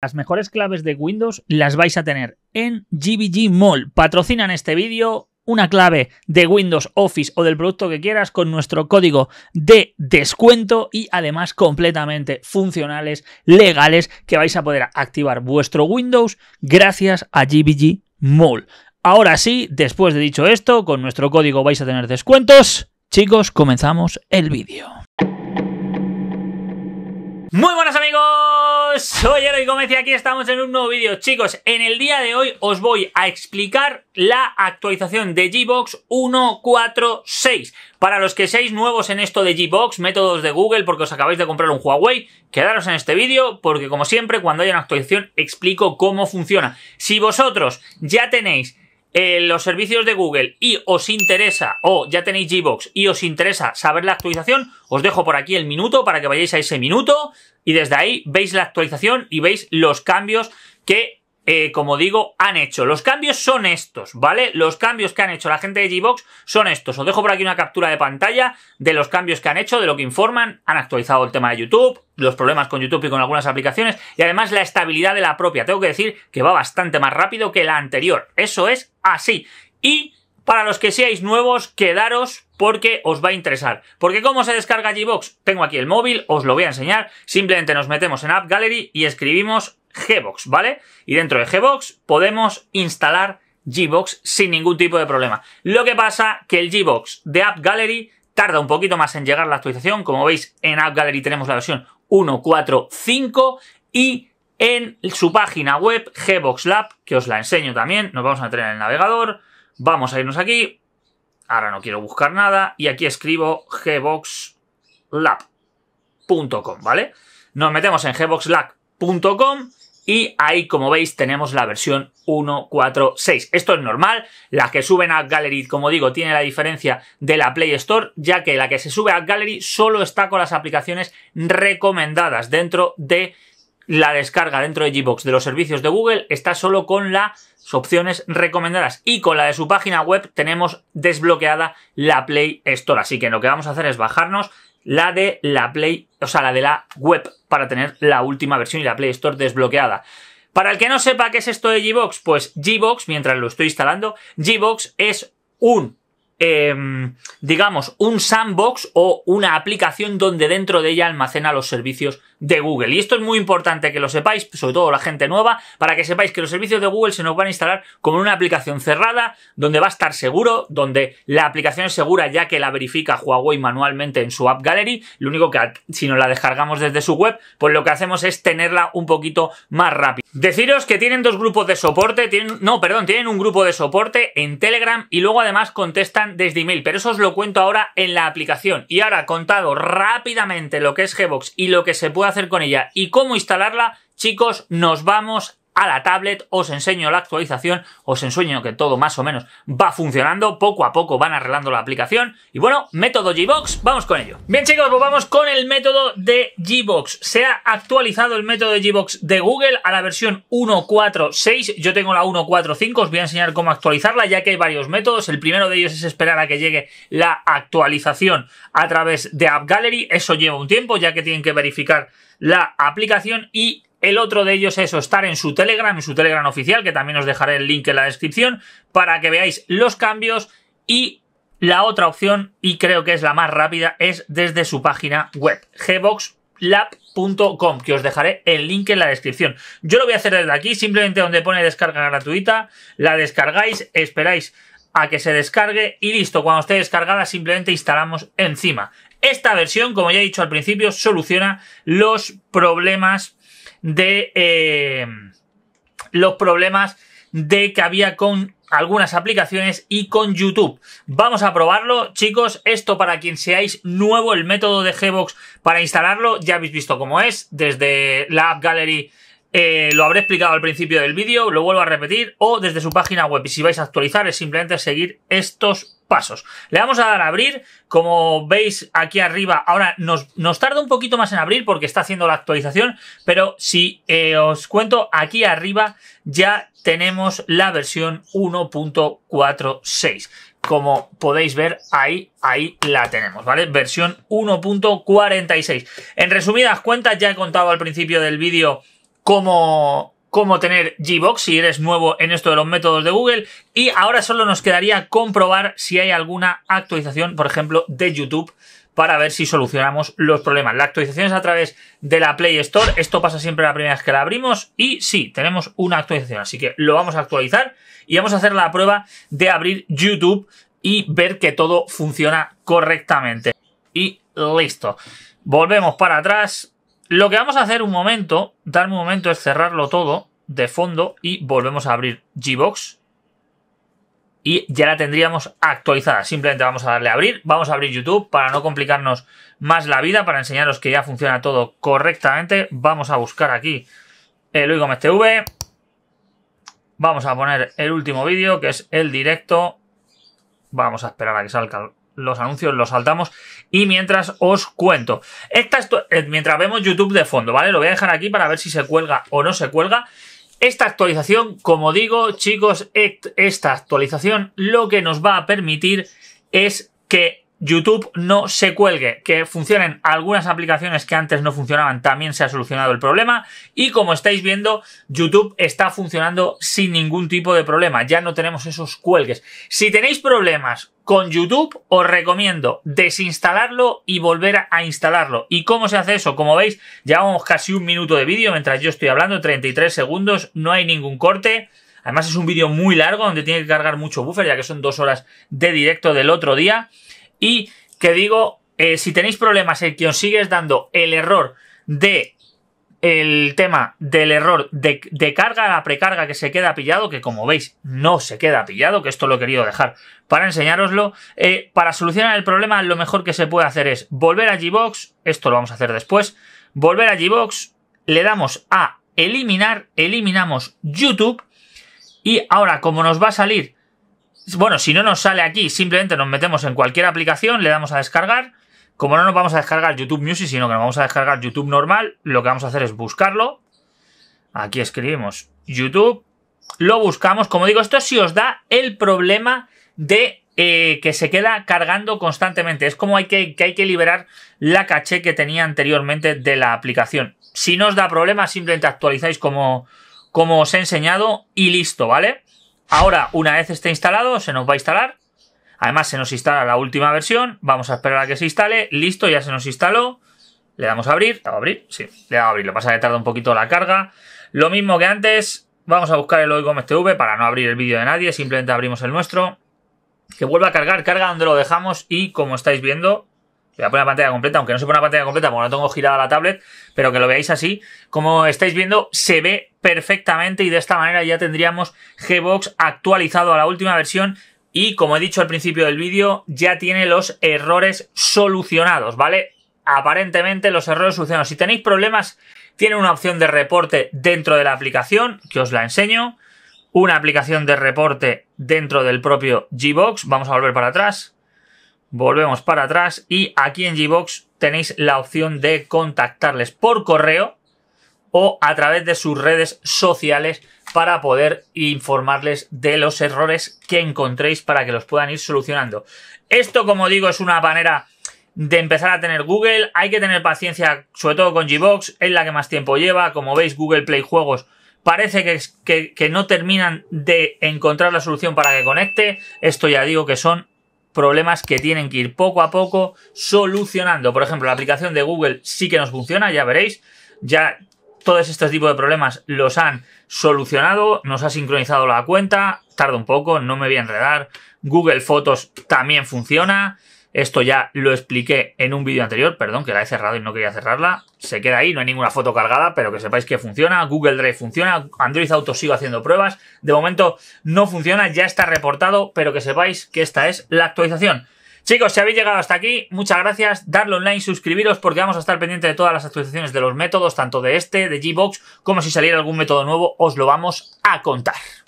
Las mejores claves de Windows las vais a tener en GBG Mall. Patrocinan este vídeo una clave de Windows Office o del producto que quieras con nuestro código de descuento y además completamente funcionales, legales, que vais a poder activar vuestro Windows gracias a GBG Mall. Ahora sí, después de dicho esto, con nuestro código vais a tener descuentos. Chicos, comenzamos el vídeo. Muy buenas amigos soy Eloy Gómez y aquí estamos en un nuevo vídeo. Chicos, en el día de hoy os voy a explicar la actualización de Gbox 146. Para los que seáis nuevos en esto de Gbox, métodos de Google, porque os acabáis de comprar un Huawei, quedaros en este vídeo, porque como siempre, cuando haya una actualización, explico cómo funciona. Si vosotros ya tenéis eh, los servicios de Google y os interesa, o ya tenéis Gbox y os interesa saber la actualización, os dejo por aquí el minuto para que vayáis a ese minuto y desde ahí veis la actualización y veis los cambios que eh, como digo, han hecho. Los cambios son estos, ¿vale? Los cambios que han hecho la gente de Gbox son estos. Os dejo por aquí una captura de pantalla de los cambios que han hecho, de lo que informan. Han actualizado el tema de YouTube, los problemas con YouTube y con algunas aplicaciones, y además la estabilidad de la propia. Tengo que decir que va bastante más rápido que la anterior. Eso es así. Y para los que seáis nuevos, quedaros porque os va a interesar. Porque ¿cómo se descarga Gbox? Tengo aquí el móvil, os lo voy a enseñar. Simplemente nos metemos en App Gallery y escribimos Gbox, ¿vale? Y dentro de Gbox podemos instalar Gbox sin ningún tipo de problema. Lo que pasa que el Gbox de App Gallery tarda un poquito más en llegar la actualización. Como veis, en App Gallery tenemos la versión 1.4.5 y en su página web GboxLab, Lab, que os la enseño también, nos vamos a meter en el navegador, vamos a irnos aquí, ahora no quiero buscar nada y aquí escribo gboxlab.com, ¿vale? Nos metemos en gboxlab.com y ahí como veis tenemos la versión 1.4.6. Esto es normal, la que suben a Gallery como digo tiene la diferencia de la Play Store ya que la que se sube a Gallery solo está con las aplicaciones recomendadas dentro de la descarga dentro de Gbox de los servicios de Google está solo con la opciones recomendadas y con la de su página web tenemos desbloqueada la Play Store. Así que lo que vamos a hacer es bajarnos la de la Play, o sea, la de la web para tener la última versión y la Play Store desbloqueada. Para el que no sepa qué es esto de Gbox, pues Gbox, mientras lo estoy instalando, Gbox es un Em, digamos, un sandbox o una aplicación donde dentro de ella almacena los servicios de Google. Y esto es muy importante que lo sepáis, sobre todo la gente nueva, para que sepáis que los servicios de Google se nos van a instalar como una aplicación cerrada, donde va a estar seguro, donde la aplicación es segura ya que la verifica Huawei manualmente en su App Gallery. Lo único que si nos la descargamos desde su web, pues lo que hacemos es tenerla un poquito más rápido. Deciros que tienen dos grupos de soporte, tienen, no, perdón, tienen un grupo de soporte en Telegram y luego además contestan desde email, pero eso os lo cuento ahora en la aplicación. Y ahora contado rápidamente lo que es Gbox y lo que se puede hacer con ella y cómo instalarla, chicos, nos vamos a la tablet, os enseño la actualización, os enseño que todo más o menos va funcionando, poco a poco van arreglando la aplicación y bueno, método Gbox, vamos con ello. Bien chicos, pues vamos con el método de Gbox. Se ha actualizado el método de Gbox de Google a la versión 1.4.6, yo tengo la 1.4.5, os voy a enseñar cómo actualizarla ya que hay varios métodos, el primero de ellos es esperar a que llegue la actualización a través de App Gallery, eso lleva un tiempo ya que tienen que verificar la aplicación y el otro de ellos es estar en su Telegram, en su Telegram oficial, que también os dejaré el link en la descripción, para que veáis los cambios. Y la otra opción, y creo que es la más rápida, es desde su página web, gboxlab.com, que os dejaré el link en la descripción. Yo lo voy a hacer desde aquí, simplemente donde pone descarga gratuita, la descargáis, esperáis a que se descargue y listo, cuando esté descargada simplemente instalamos encima. Esta versión, como ya he dicho al principio, soluciona los problemas de eh, los problemas de que había con algunas aplicaciones y con YouTube. Vamos a probarlo, chicos. Esto para quien seáis nuevo, el método de Gbox para instalarlo, ya habéis visto cómo es. Desde la App Gallery eh, lo habré explicado al principio del vídeo, lo vuelvo a repetir, o desde su página web. Y si vais a actualizar, es simplemente seguir estos pasos. Le vamos a dar a abrir, como veis aquí arriba, ahora nos, tarda un poquito más en abrir porque está haciendo la actualización, pero si eh, os cuento, aquí arriba ya tenemos la versión 1.46. Como podéis ver, ahí, ahí la tenemos, ¿vale? Versión 1.46. En resumidas cuentas, ya he contado al principio del vídeo cómo cómo tener Gbox si eres nuevo en esto de los métodos de Google y ahora solo nos quedaría comprobar si hay alguna actualización, por ejemplo, de YouTube para ver si solucionamos los problemas. La actualización es a través de la Play Store, esto pasa siempre la primera vez que la abrimos y sí, tenemos una actualización, así que lo vamos a actualizar y vamos a hacer la prueba de abrir YouTube y ver que todo funciona correctamente. Y listo. Volvemos para atrás, lo que vamos a hacer un momento, dar un momento, es cerrarlo todo de fondo y volvemos a abrir Gbox. Y ya la tendríamos actualizada. Simplemente vamos a darle a abrir. Vamos a abrir YouTube para no complicarnos más la vida, para enseñaros que ya funciona todo correctamente. Vamos a buscar aquí el Gómez TV. Vamos a poner el último vídeo, que es el directo. Vamos a esperar a que salgan los anuncios, los saltamos y mientras os cuento. Esta eh, mientras vemos YouTube de fondo, ¿vale? Lo voy a dejar aquí para ver si se cuelga o no se cuelga. Esta actualización, como digo, chicos, esta actualización lo que nos va a permitir es que YouTube no se cuelgue, que funcionen algunas aplicaciones que antes no funcionaban, también se ha solucionado el problema y como estáis viendo, YouTube está funcionando sin ningún tipo de problema, ya no tenemos esos cuelgues. Si tenéis problemas con YouTube, os recomiendo desinstalarlo y volver a instalarlo. ¿Y cómo se hace eso? Como veis, llevamos casi un minuto de vídeo mientras yo estoy hablando, 33 segundos, no hay ningún corte. Además es un vídeo muy largo donde tiene que cargar mucho buffer ya que son dos horas de directo del otro día. Y que digo, eh, si tenéis problemas en que os sigues dando el error de el tema del error de, carga a precarga que se queda pillado, que como veis no se queda pillado, que esto lo he querido dejar para enseñároslo. Eh, para solucionar el problema lo mejor que se puede hacer es volver a Gbox, esto lo vamos a hacer después, volver a Gbox, le damos a eliminar, eliminamos YouTube y ahora como nos va a salir bueno, si no nos sale aquí, simplemente nos metemos en cualquier aplicación, le damos a descargar. Como no nos vamos a descargar YouTube Music, sino que nos vamos a descargar YouTube normal, lo que vamos a hacer es buscarlo. Aquí escribimos YouTube, lo buscamos. Como digo, esto sí os da el problema de eh, que se queda cargando constantemente. Es como hay que, hay que liberar la caché que tenía anteriormente de la aplicación. Si no os da problema, simplemente actualizáis como, como os he enseñado y listo, ¿vale? Ahora, una vez esté instalado, se nos va a instalar. Además, se nos instala la última versión. Vamos a esperar a que se instale. Listo, ya se nos instaló. Le damos a abrir. ¿Le a abrir? Sí, le damos a abrir. Lo pasa que tarda un poquito la carga. Lo mismo que antes. Vamos a buscar el Oicom STV para no abrir el vídeo de nadie. Simplemente abrimos el nuestro. Que vuelva a cargar. Carga donde lo dejamos. Y como estáis viendo, voy a poner la pantalla completa, aunque no se pone la pantalla completa porque no tengo girada la tablet, pero que lo veáis así. Como estáis viendo, se ve perfectamente y de esta manera ya tendríamos Gbox actualizado a la última versión y como he dicho al principio del vídeo ya tiene los errores solucionados, ¿vale? Aparentemente los errores solucionados. Si tenéis problemas tiene una opción de reporte dentro de la aplicación que os la enseño, una aplicación de reporte dentro del propio Gbox, vamos a volver para atrás. Volvemos para atrás y aquí en Gbox tenéis la opción de contactarles por correo o a través de sus redes sociales para poder informarles de los errores que encontréis para que los puedan ir solucionando. Esto, como digo, es una manera de empezar a tener Google. Hay que tener paciencia, sobre todo con Gbox, es la que más tiempo lleva. Como veis, Google Play Juegos parece que, que, no terminan de encontrar la solución para que conecte. Esto ya digo que son problemas que tienen que ir poco a poco solucionando. Por ejemplo, la aplicación de Google sí que nos funciona, ya veréis. Ya todos estos tipos de problemas los han solucionado, nos ha sincronizado la cuenta, tarda un poco, no me voy a enredar, Google Fotos también funciona, esto ya lo expliqué en un vídeo anterior, perdón que la he cerrado y no quería cerrarla, se queda ahí, no hay ninguna foto cargada, pero que sepáis que funciona, Google Drive funciona, Android Auto sigo haciendo pruebas, de momento no funciona, ya está reportado, pero que sepáis que esta es la actualización. Chicos, si habéis llegado hasta aquí, muchas gracias. Darle online, suscribiros porque vamos a estar pendientes de todas las actualizaciones de los métodos, tanto de este, de Gbox, como si saliera algún método nuevo, os lo vamos a contar.